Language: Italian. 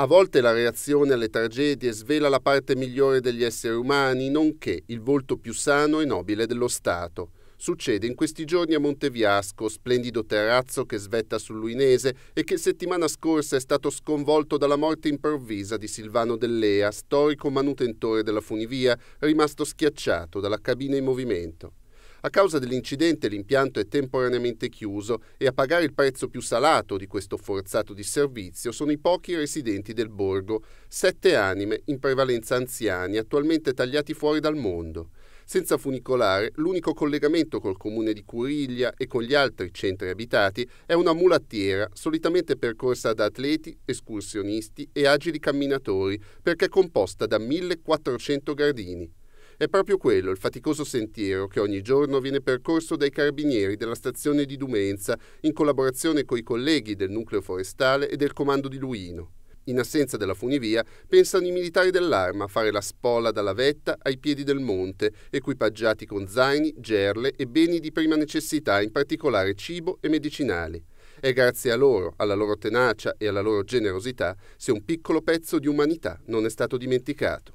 A volte la reazione alle tragedie svela la parte migliore degli esseri umani, nonché il volto più sano e nobile dello Stato. Succede in questi giorni a Monteviasco, splendido terrazzo che svetta sul Luinese e che settimana scorsa è stato sconvolto dalla morte improvvisa di Silvano Dellea, storico manutentore della funivia, rimasto schiacciato dalla cabina in movimento. A causa dell'incidente l'impianto è temporaneamente chiuso e a pagare il prezzo più salato di questo forzato disservizio sono i pochi residenti del borgo, sette anime in prevalenza anziani attualmente tagliati fuori dal mondo. Senza funicolare, l'unico collegamento col comune di Curiglia e con gli altri centri abitati è una mulattiera, solitamente percorsa da atleti, escursionisti e agili camminatori, perché è composta da 1400 gradini. È proprio quello il faticoso sentiero che ogni giorno viene percorso dai carabinieri della stazione di Dumenza in collaborazione coi colleghi del nucleo forestale e del comando di Luino. In assenza della funivia, pensano i militari dell'arma a fare la spola dalla vetta ai piedi del monte, equipaggiati con zaini, gerle e beni di prima necessità, in particolare cibo e medicinali. È grazie a loro, alla loro tenacia e alla loro generosità, se un piccolo pezzo di umanità non è stato dimenticato.